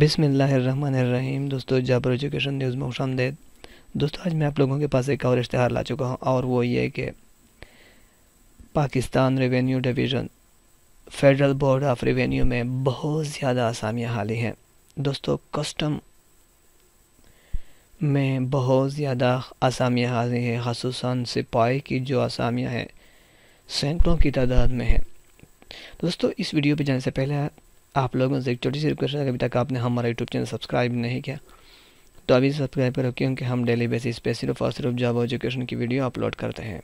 बिसमीम दोस्तों जाबर education news में खुशामदेद दोस्तों आज मैं आप लोगों के पास एक और इश्तहार ला चुका हूँ और वो ये कि Pakistan revenue division Federal Board of Revenue में बहुत ज़्यादा आसामियाँ हाली हैं दोस्तों कस्टम में बहुत ज़्यादा आसामियाँ हाली हैं खसूस सिपाही की जो आसामियाँ हैं सैकड़ों की तादाद में हैं दोस्तों इस वीडियो पर जाने से पहले आप लोगों से एक छोटी सी रिक्वेस्ट है अभी तक आपने हमारा यूट्यूब चैनल सब्सक्राइब नहीं किया तो अभी सब्सक्राइब करो क्योंकि हम डेली बेसिस पे सिर्फ और सिर्फ जॉब एजुकेशन की वीडियो अपलोड करते हैं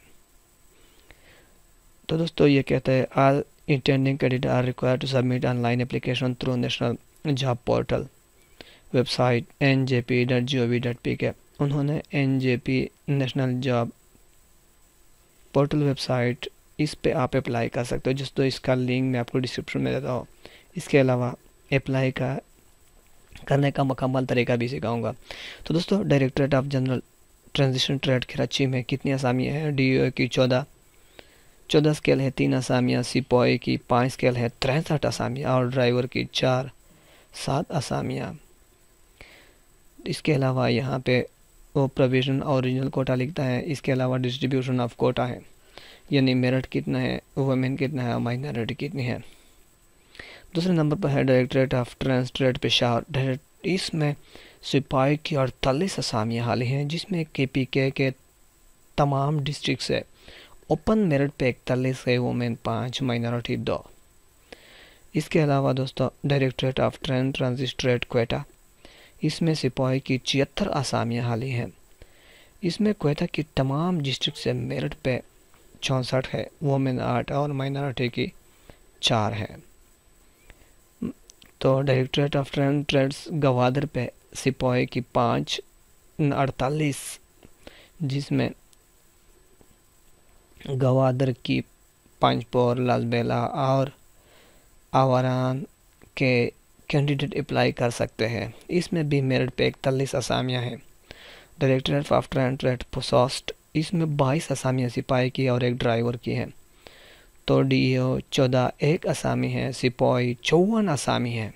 तो दोस्तों ये कहता है all intending candidate are require to submit online application through national job portal website N J P dot G O V dot P K उन्होंने N J P national job portal website इस पे आप apply कर सकते हो जिस तो इसका लिंक मैं आपको डिस्क्रिप्शन में देता हूँ इसके अलावा अप्लाई का करने का मकम्मल तरीका भी सिखाऊंगा तो दोस्तों directorate of general transition trade Karachi में कितनी आसामियाँ हैं डी e की चौदह चौदह स्केल है तीन आसामियाँ सिपाही की पाँच स्केल है तिरसठ आसामियाँ और ड्राइवर की चार सात आसामियाँ इसके अलावा यहाँ पे वो प्रोविजन ओरिजिनल कोटा लिखता है इसके अलावा डिस्ट्रीब्यूशन ऑफ कोटा है यानी मेरठ कितना है वुमेन कितना है माइनॉरिटी कितनी है दूसरे नंबर पर है directorate of transit trade Peshawar direct इसमें सिपाही की अड़तालीस असामियाँ हाली हैं जिसमें के पी के के तमाम डिस्ट्रिक्स है ओपन मेरिट पे इकतालीस है वोमेन पाँच माइनॉरिटी दो इसके अलावा दोस्तों directorate of train transit trade Quetta इसमें सिपाही की छिहत्तर हाल हाली हैं इसमें कोयटा की तमाम डिस्ट्रिक्ट से मेरिट पे चौंसठ है वोमेन आठ और माइनॉरिटी की चार है तो directorate of trend trades Gwadar पे सिपाही की पाँच अड़तालीस जिसमें गवादर की पंचपोर लाजबेला और आवारान के कैंडिडेट अप्लाई कर सकते हैं इसमें भी मेरिट पे इकतालीस असामियाँ हैं डायरेक्टरेट ऑफ ट्रेंड ट्रेड पोसॉस्ट इसमें बाईस असामियाँ सिपाही की और एक ड्राइवर की हैं तो तोडियो चौदह एक आसामी है सिपाही चौवन आसामी है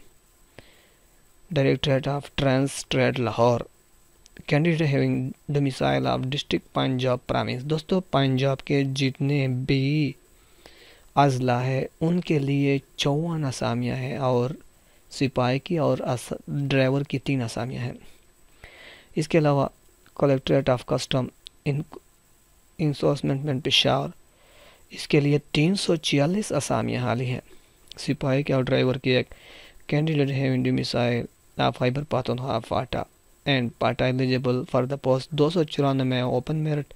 directorate of trans trade Lahore candidate having domicile of district Punjab province दोस्तों पंजाब के जितने भी अजला है उनके लिए चौवन आसामियाँ हैं और सिपाही की और ड्राइवर की तीन आसामियाँ हैं इसके अलावा collectorate of custom enforcement Peshawar इसके लिए तीन सौ छियालीस असामियाँ हाली हैं सिपाही के और ड्राइवर की एक कैंडिडेट है इंडी मिसाइल फाइबर पातन FATA and PATA eligible for the post दो सौ चौरानवे ओपन मेरिट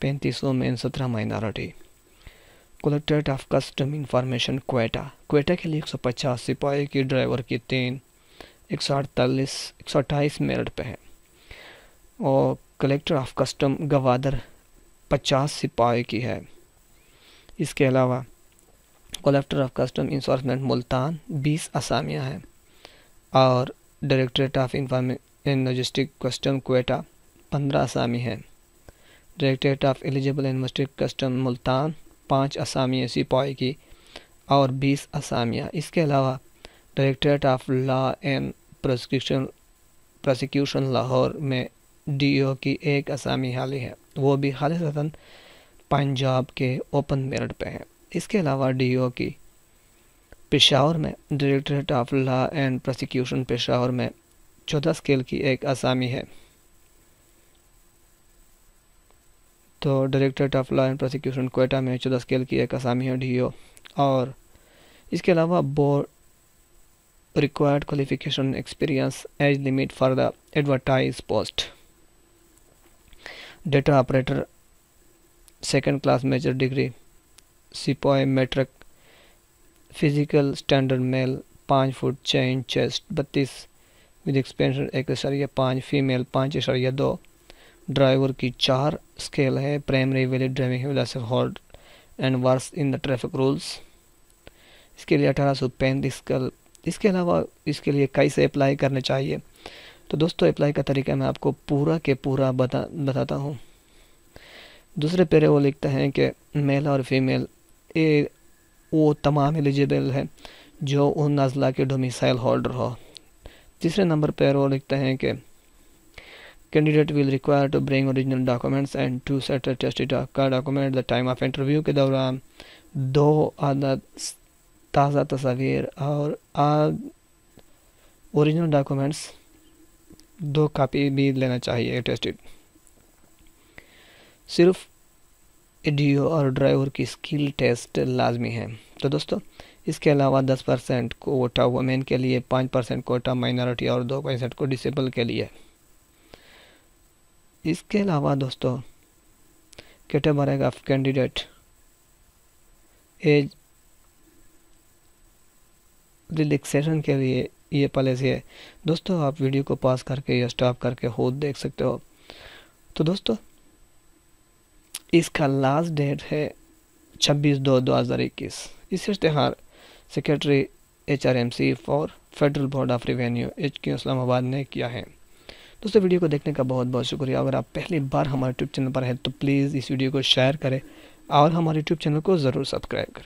पैंतीसों में सत्रह minority collectorate of custom information Quetta quota के लिए एक सौ पचास सिपाही की ड्राइवर की तीन एक सौ अड़तालीस एक सौ अट्ठाईस मेरिट पे है और कलेक्टर ऑफ कस्टम गवादर पचास सिपाही की है इसके अलावा collector of custom enforcement Multan बीस असामियाँ हैं और directorate of information logistic custom Quetta पंद्रह असामी हैं डायरेक्टरेट ऑफ एलिजिबल इन्वेस्टिक कस्टम मुल्तान पाँच असामी सिपाही की और बीस असामियाँ इसके अलावा directorate of law and prosecution prosecution Lahore में डी ओ e की एक असामी हाली है वो भी खालिजता पंजाब के ओपन मेरिट पे हैं इसके अलावा डी की पेशावर में directorate of law and prosecution Peshawar में चौदह स्केल की एक आसामी है तो directorate of law and prosecution Quetta में चौदह स्केल की एक आसामी है डी और इसके अलावा board required qualification experience age limit for the advertise post data operator second class major degree sepoy matric physical standard male पाँच फुट छः इंच चेस्ट बत्तीस विद एक्सपेंशन एक इशारिया पाँच फीमेल पाँच इशारिया दो ड्राइवर की चार स्केल है primary valid driving licence and versed in the traffic rules इसके लिए अठारह सौ पैंतीस कल इसके अलावा इसके लिए कई से अप्लाई करने चाहिए तो दोस्तों अप्लाई का तरीका मैं आपको पूरा के पूरा बता बताता हूँ दूसरे पेरे वो लिखते हैं कि मेल और फीमेल ए वो तमाम एलिजिबल है जो उन अजला के डोमिसाइल होल्डर हो तीसरे नंबर पर वो लिखते हैं कि candidate will require to bring original documents and to set test का document the time of interview के दौरान दो आदत ताज़ा तस्वीर और ओरिजिनल डॉक्यूमेंट्स दो कापी भी लेना चाहिए टेस्टेड सिर्फ डी और ड्राइवर की स्किल टेस्ट लाजमी है तो दोस्तों इसके अलावा दस परसेंट कोटा वुमेन के लिए पाँच परसेंट कोटा माइनॉरिटी और दो परसेंट को डिसेबल के लिए इसके अलावा दोस्तों category of candidate age relaxation के लिए ये पॉलिसी है दोस्तों आप वीडियो को पास करके या स्टॉप करके खुद देख सकते हो तो दोस्तों इसका लास्ट डेट है 26 दो 2021 इस इश्तहार secretary H R M C for Federal Board of Revenue H Q Islamabad ने किया है दोस्तों वीडियो को देखने का बहुत बहुत शुक्रिया अगर आप पहली बार हमारे यूट्यूब चैनल पर हैं तो प्लीज़ इस वीडियो को शेयर करें और हमारे यूट्यूब चैनल को ज़रूर सब्सक्राइब करें